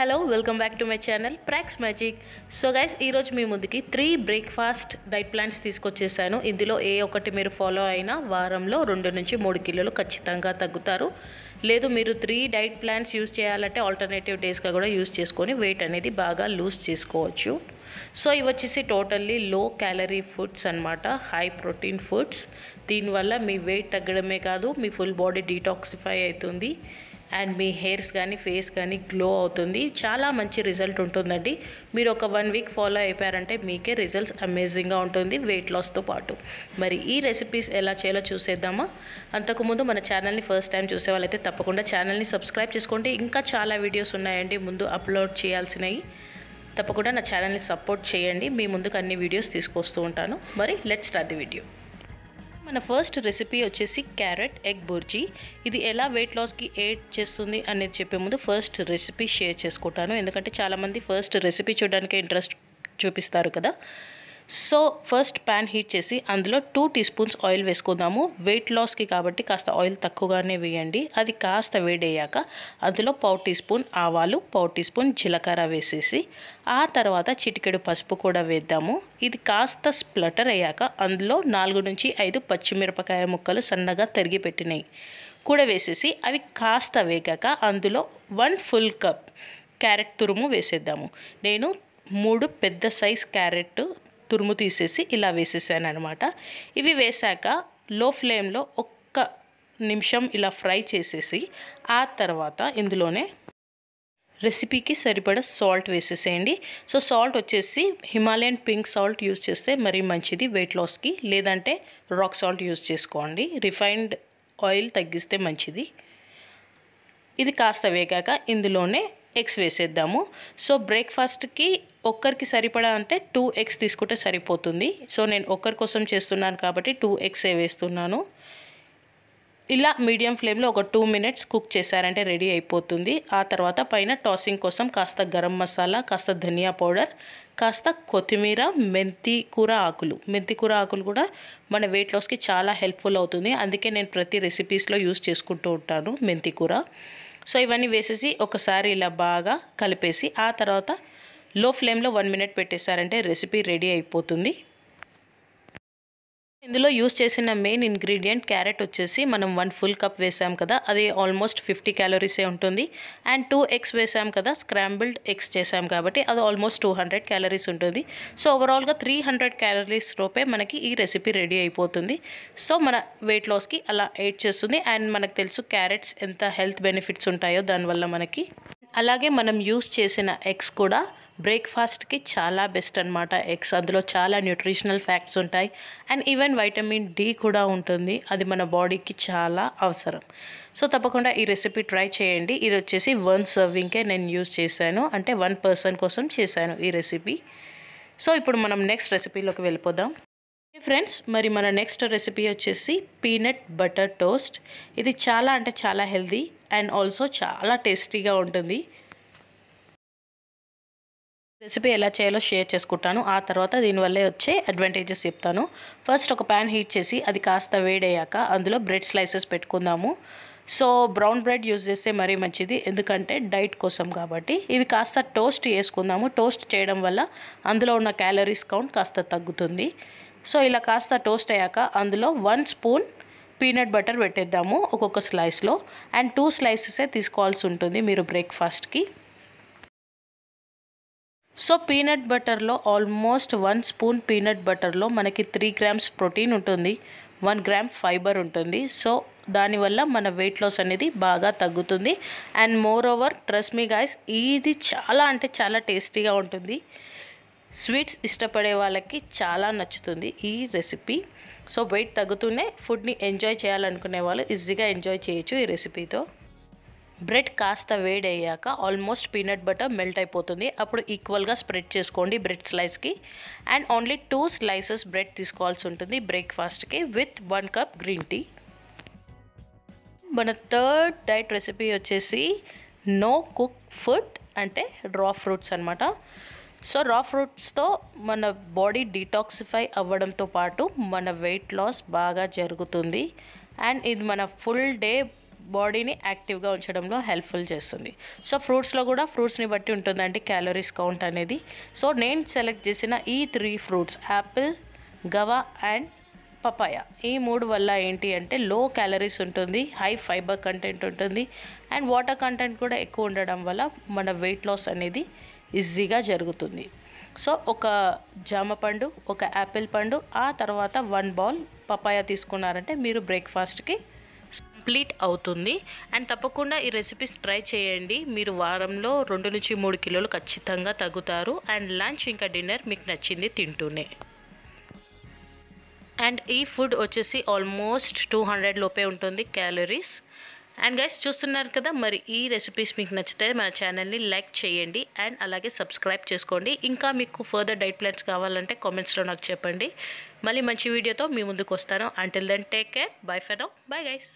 hello welcome back to my channel ప్రాక్స్ magic so guys ఈరోజు మీ ముందుకి త్రీ బ్రేక్ఫాస్ట్ డైట్ ప్లాన్స్ తీసుకొచ్చేసాను ఇందులో ఏ ఒకటి మీరు ఫాలో అయినా వారంలో రెండు నుంచి మూడు కిలోలు ఖచ్చితంగా తగ్గుతారు లేదు మీరు త్రీ డైట్ ప్లాన్స్ యూస్ చేయాలంటే ఆల్టర్నేటివ్ డేస్గా కూడా యూస్ చేసుకొని వెయిట్ అనేది బాగా లూజ్ చేసుకోవచ్చు సో ఇవి వచ్చేసి టోటల్లీ లో క్యాలరీ ఫుడ్స్ అనమాట హై ప్రోటీన్ ఫుడ్స్ దీనివల్ల మీ వెయిట్ తగ్గడమే కాదు మీ ఫుల్ బాడీ డీటాక్సిఫై అవుతుంది అండ్ మీ హెయిర్స్ కానీ ఫేస్ కానీ గ్లో అవుతుంది చాలా మంచి రిజల్ట్ ఉంటుందండి మీరు ఒక వన్ వీక్ ఫాలో అయిపోయారంటే మీకే రిజల్ట్స్ అమేజింగ్గా ఉంటుంది వెయిట్ లాస్తో పాటు మరి ఈ రెసిపీస్ ఎలా చేయాలో చూసేద్దామా అంతకుముందు మన ఛానల్ని ఫస్ట్ టైం చూసే వాళ్ళైతే తప్పకుండా ఛానల్ని సబ్స్క్రైబ్ చేసుకోండి ఇంకా చాలా వీడియోస్ ఉన్నాయండి ముందు అప్లోడ్ చేయాల్సినవి తప్పకుండా నా ఛానల్ని సపోర్ట్ చేయండి మీ ముందుకు అన్ని వీడియోస్ తీసుకొస్తూ ఉంటాను మరి లెట్ స్టార్ట్ ది వీడియో మన ఫస్ట్ రెసిపీ వచ్చేసి క్యారెట్ ఎగ్ బుర్జీ ఇది ఎలా వెయిట్ లాస్కి ఎయిడ్ చేస్తుంది అనేది చెప్పే ముందు ఫస్ట్ రెసిపీ షేర్ చేసుకుంటాను ఎందుకంటే చాలామంది ఫస్ట్ రెసిపీ చూడడానికే ఇంట్రెస్ట్ చూపిస్తారు కదా సో ఫస్ట్ ప్యాన్ హీట్ చేసి అందులో టూ టీ స్పూన్స్ ఆయిల్ వేసుకుందాము వెయిట్ లాస్కి కాబట్టి కాస్త ఆయిల్ తక్కువగానే వేయండి అది కాస్త వేడయ్యాక అందులో పావు టీ స్పూన్ ఆవాలు పావు టీ స్పూన్ జీలకర్ర వేసేసి ఆ తర్వాత చిటికెడు పసుపు కూడా వేద్దాము ఇది కాస్త స్ప్లటర్ అయ్యాక అందులో నాలుగు నుంచి ఐదు పచ్చిమిరపకాయ ముక్కలు సన్నగా తరిగి పెట్టినాయి కూడా వేసేసి అవి కాస్త వేగాక అందులో వన్ ఫుల్ కప్ క్యారెట్ తురుము వేసేద్దాము నేను మూడు పెద్ద సైజ్ క్యారెట్ తురుము తీసేసి ఇలా వేసేసాను అనమాట ఇవి వేసాక లో ఫ్లేమ్లో ఒక్క నిమిషం ఇలా ఫ్రై చేసేసి ఆ తర్వాత ఇందులోనే రెసిపీకి సరిపడ సాల్ట్ వేసేసేయండి సో సాల్ట్ వచ్చేసి హిమాలయన్ పింక్ సాల్ట్ యూజ్ చేస్తే మరీ మంచిది వెయిట్ లాస్కి లేదంటే రాక్ సాల్ట్ యూజ్ చేసుకోండి రిఫైన్డ్ ఆయిల్ తగ్గిస్తే మంచిది ఇది కాస్త వేగాక ఇందులోనే ఎగ్స్ వేసేద్దాము సో బ్రేక్ఫాస్ట్కి ఒక్కరికి సరిపడా అంటే టూ ఎగ్స్ తీసుకుంటే సరిపోతుంది సో నేను ఒక్కరి కోసం చేస్తున్నాను కాబట్టి టూ ఎగ్సే వేస్తున్నాను ఇలా మీడియం ఫ్లేమ్లో ఒక టూ మినిట్స్ కుక్ చేశారంటే రెడీ అయిపోతుంది ఆ తర్వాత పైన టాసింగ్ కోసం కాస్త గరం మసాలా కాస్త ధనియా పౌడర్ కాస్త కొత్తిమీర మెంతి కూర ఆకులు మెంతి కూర ఆకులు కూడా మన వెయిట్ లాస్కి చాలా హెల్ప్ఫుల్ అవుతుంది అందుకే నేను ప్రతి రెసిపీస్లో యూస్ చేసుకుంటూ ఉంటాను మెంతి కూర సో ఇవన్నీ వేసేసి ఒకసారి ఇలా బాగా కలిపేసి ఆ తర్వాత లో ఫ్లేమ్లో వన్ మినిట్ పెట్టేశారంటే రెసిపీ రెడీ అయిపోతుంది ఇందులో యూస్ చేసిన మెయిన్ ఇంగ్రీడియంట్ క్యారెట్ వచ్చేసి మనం వన్ ఫుల్ కప్ వేసాం కదా అది ఆల్మోస్ట్ ఫిఫ్టీ క్యాలరీసే ఉంటుంది అండ్ టూ ఎగ్స్ వేసాం కదా స్క్రాంబిల్డ్ ఎగ్స్ చేసాం కాబట్టి అది ఆల్మోస్ట్ టూ హండ్రెడ్ క్యాలరీస్ ఉంటుంది సో ఓవరాల్గా త్రీ హండ్రెడ్ క్యాలరీస్ రూపే మనకి ఈ రెసిపీ రెడీ అయిపోతుంది సో మన వెయిట్ లాస్కి అలా ఎయిడ్ చేస్తుంది అండ్ మనకు తెలుసు క్యారెట్స్ ఎంత హెల్త్ బెనిఫిట్స్ ఉంటాయో దానివల్ల మనకి అలాగే మనం యూస్ చేసిన ఎగ్స్ కూడా బ్రేక్ఫాస్ట్కి చాలా బెస్ట్ అనమాట ఎగ్స్ అందులో చాలా న్యూట్రిషనల్ ఫ్యాక్ట్స్ ఉంటాయి అండ్ ఈవెన్ వైటమిన్ డి కూడా ఉంటుంది అది మన బాడీకి చాలా అవసరం సో తప్పకుండా ఈ రెసిపీ ట్రై చేయండి ఇది వచ్చేసి వన్ సర్వింగ్కే నేను యూస్ చేశాను అంటే వన్ పర్సన్ కోసం చేశాను ఈ రెసిపీ సో ఇప్పుడు మనం నెక్స్ట్ రెసిపీలోకి వెళ్ళిపోదాం ఫ్రెండ్స్ మరి మన నెక్స్ట్ రెసిపీ వచ్చేసి పీనట్ బటర్ టోస్ట్ ఇది చాలా అంటే చాలా హెల్దీ అండ్ ఆల్సో చాలా టేస్టీగా ఉంటుంది రెసిపీ ఎలా చేయాలో షేర్ చేసుకుంటాను ఆ తర్వాత దీనివల్లే వచ్చే అడ్వాంటేజెస్ చెప్తాను ఫస్ట్ ఒక ప్యాన్ హీట్ చేసి అది కాస్త వేడయ్యాక అందులో బ్రెడ్ స్లైసెస్ పెట్టుకుందాము సో బ్రౌన్ బ్రెడ్ యూజ్ చేస్తే మరీ మంచిది ఎందుకంటే డైట్ కోసం కాబట్టి ఇవి కాస్త టోస్ట్ చేసుకుందాము టోస్ట్ చేయడం వల్ల అందులో ఉన్న క్యాలరీస్ కౌంట్ కాస్త తగ్గుతుంది సో ఇలా కాస్త టోస్ట్ అయ్యాక అందులో వన్ స్పూన్ పీనట్ బటర్ పెట్టేద్దాము ఒక్కొక్క స్లైస్లో అండ్ టూ స్లైసెసే తీసుకోవాల్సి ఉంటుంది మీరు బ్రేక్ఫాస్ట్కి సో పీనట్ బటర్లో ఆల్మోస్ట్ వన్ స్పూన్ పీనట్ బటర్లో మనకి త్రీ గ్రామ్స్ ప్రోటీన్ ఉంటుంది వన్ గ్రామ్ ఫైబర్ ఉంటుంది సో దానివల్ల మన వెయిట్ లాస్ అనేది బాగా తగ్గుతుంది అండ్ మోర్ ఓవర్ ట్రస్ట్ మీ గాయస్ ఇది చాలా అంటే చాలా టేస్టీగా ఉంటుంది స్వీట్స్ ఇష్టపడే వాళ్ళకి చాలా నచ్చుతుంది ఈ రెసిపీ సో వెయిట్ తగ్గుతూనే ఫుడ్ని ఎంజాయ్ చేయాలనుకునే వాళ్ళు ఈజీగా ఎంజాయ్ చేయొచ్చు ఈ రెసిపీతో బ్రెడ్ కాస్త వేడయ్యాక ఆల్మోస్ట్ పీనట్ బటర్ మెల్ట్ అయిపోతుంది అప్పుడు ఈక్వల్గా స్ప్రెడ్ చేసుకోండి బ్రెడ్ స్లైస్కి and only two slices bread తీసుకోవాల్సి ఉంటుంది బ్రేక్ఫాస్ట్కి with one cup green tea మన థర్డ్ డైట్ రెసిపీ వచ్చేసి నో కుక్ ఫుడ్ అంటే రా ఫ్రూట్స్ అనమాట సో రా ఫ్రూట్స్తో మన బాడీ డీటాక్సిఫై అవ్వడంతో పాటు మన వెయిట్ లాస్ బాగా జరుగుతుంది అండ్ ఇది మన ఫుల్ డే బాడీని యాక్టివ్గా ఉంచడంలో హెల్ప్ఫుల్ చేస్తుంది సో ఫ్రూట్స్లో కూడా ఫ్రూట్స్ని బట్టి ఉంటుందండి క్యాలరీస్ కౌంట్ అనేది సో నేను సెలెక్ట్ చేసిన ఈ three fruits apple guava and papaya ఈ మూడు వల్ల ఏంటి అంటే లో క్యాలరీస్ ఉంటుంది హై ఫైబర్ కంటెంట్ ఉంటుంది అండ్ వాటర్ కంటెంట్ కూడా ఎక్కువ ఉండడం వల్ల మన వెయిట్ లాస్ అనేది ఈజీగా జరుగుతుంది సో ఒక జామ పండు ఒక యాపిల్ పండు ఆ తర్వాత వన్ బౌల్ పపాయ తీసుకున్నారంటే మీరు బ్రేక్ఫాస్ట్కి కంప్లీట్ అవుతుంది అండ్ తప్పకుండా ఈ రెసిపీస్ ట్రై చేయండి మీరు వారంలో రెండు నుంచి మూడు కిలోలు ఖచ్చితంగా తగ్గుతారు అండ్ లంచ్ ఇంకా డిన్నర్ మీకు నచ్చింది తింటూనే అండ్ ఈ ఫుడ్ వచ్చేసి ఆల్మోస్ట్ టూ హండ్రెడ్ లోపే ఉంటుంది క్యాలరీస్ అండ్ గైస్ చూస్తున్నారు కదా మరి ఈ రెసిపీస్ మీకు నచ్చితే మన ఛానల్ని లైక్ చేయండి అండ్ అలాగే సబ్స్క్రైబ్ చేసుకోండి ఇంకా మీకు ఫర్దర్ డైట్ ప్లాన్స్ కావాలంటే కామెంట్స్లో నాకు చెప్పండి మళ్ళీ మంచి వీడియోతో మీ ముందుకు వస్తాను until then take care bye ఫెనో బై గైస్